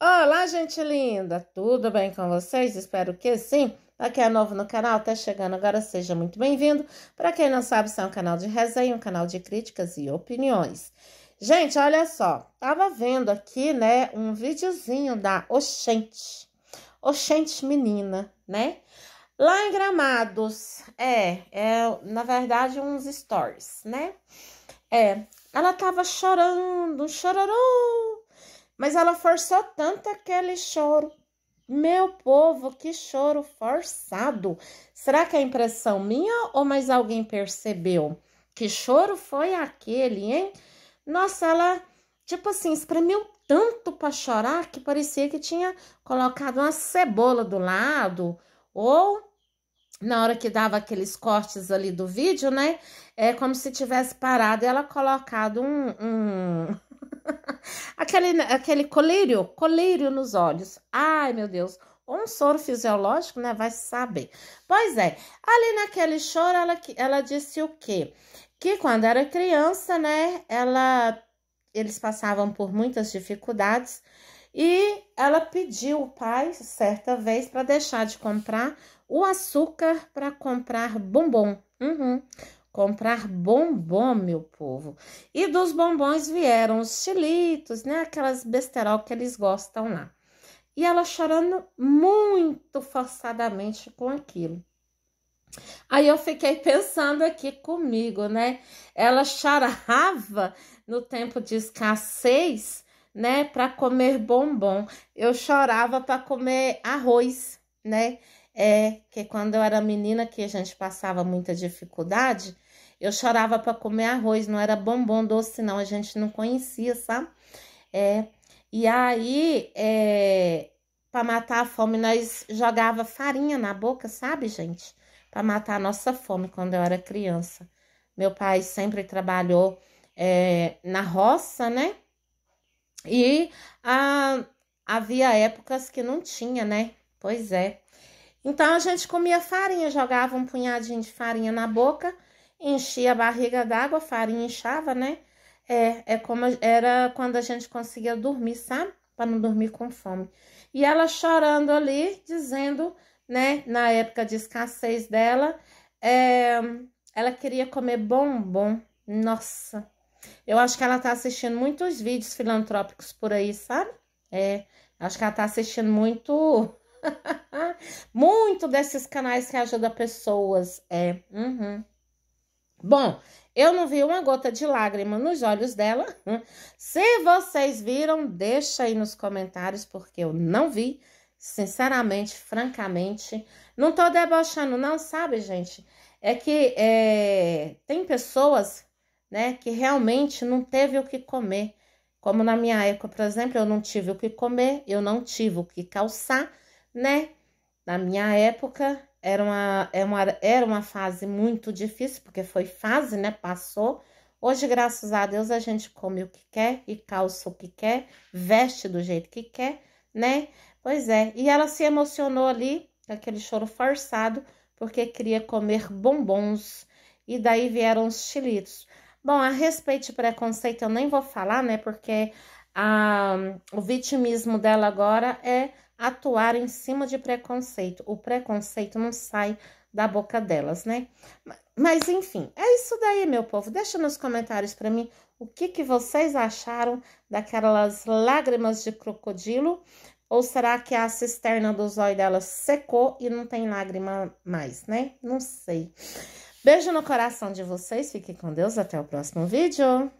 Olá, gente linda! Tudo bem com vocês? Espero que sim! Para quem é novo no canal, está chegando agora, seja muito bem-vindo. Para quem não sabe, isso é um canal de resenha, um canal de críticas e opiniões. Gente, olha só, tava vendo aqui, né, um videozinho da Oxente. Oxente menina, né? Lá em Gramados, é, é, na verdade, uns stories, né? É, ela tava chorando, chororou, mas ela forçou tanto aquele choro. Meu povo, que choro forçado! Será que é impressão minha ou mais alguém percebeu? Que choro foi aquele, hein? Nossa, ela, tipo assim, espremeu tanto para chorar que parecia que tinha colocado uma cebola do lado ou na hora que dava aqueles cortes ali do vídeo, né? É como se tivesse parado e ela colocado um, um... Aquele, né, aquele colírio, colírio nos olhos. Ai, meu Deus. Um soro fisiológico, né? Vai saber. Pois é, ali naquele choro, ela, ela disse o quê? Que quando era criança, né? Ela, eles passavam por muitas dificuldades. E ela pediu o pai, certa vez, para deixar de comprar o açúcar para comprar bombom. Uhum comprar bombom, meu povo. E dos bombons vieram os chilitos, né? Aquelas besterol que eles gostam lá. E ela chorando muito forçadamente com aquilo. Aí eu fiquei pensando aqui comigo, né? Ela chorava no tempo de escassez, né? Para comer bombom. Eu chorava para comer arroz, né? É que quando eu era menina que a gente passava muita dificuldade, eu chorava para comer arroz, não era bombom doce, não, a gente não conhecia, sabe? É, e aí, é, para matar a fome, nós jogava farinha na boca, sabe, gente? Para matar a nossa fome quando eu era criança. Meu pai sempre trabalhou é, na roça, né? E ah, havia épocas que não tinha, né? Pois é. Então a gente comia farinha, jogava um punhadinho de farinha na boca enchia a barriga d'água, farinha inchava, né? É, é como era quando a gente conseguia dormir, sabe? Para não dormir com fome. E ela chorando ali, dizendo, né, na época de escassez dela, é, ela queria comer bombom. Nossa, eu acho que ela tá assistindo muitos vídeos filantrópicos por aí, sabe? É, acho que ela tá assistindo muito. muito desses canais que ajudam pessoas. É, uhum. Bom, eu não vi uma gota de lágrima nos olhos dela. Se vocês viram, deixa aí nos comentários, porque eu não vi. Sinceramente, francamente, não tô debochando, não, sabe, gente? É que é, tem pessoas né, que realmente não teve o que comer. Como na minha época, por exemplo, eu não tive o que comer, eu não tive o que calçar, né? Na minha época, era uma, era é uma, era uma fase muito difícil, porque foi fase, né? Passou. Hoje, graças a Deus, a gente come o que quer e calça o que quer, veste do jeito que quer, né? Pois é. E ela se emocionou ali, aquele choro forçado, porque queria comer bombons. E daí vieram os chilitos. Bom, a respeito de preconceito, eu nem vou falar, né? Porque a, o vitimismo dela agora é atuaram em cima de preconceito. O preconceito não sai da boca delas, né? Mas enfim, é isso daí, meu povo. Deixa nos comentários para mim o que, que vocês acharam daquelas lágrimas de crocodilo. Ou será que a cisterna do zóio dela secou e não tem lágrima mais, né? Não sei. Beijo no coração de vocês, fiquem com Deus, até o próximo vídeo.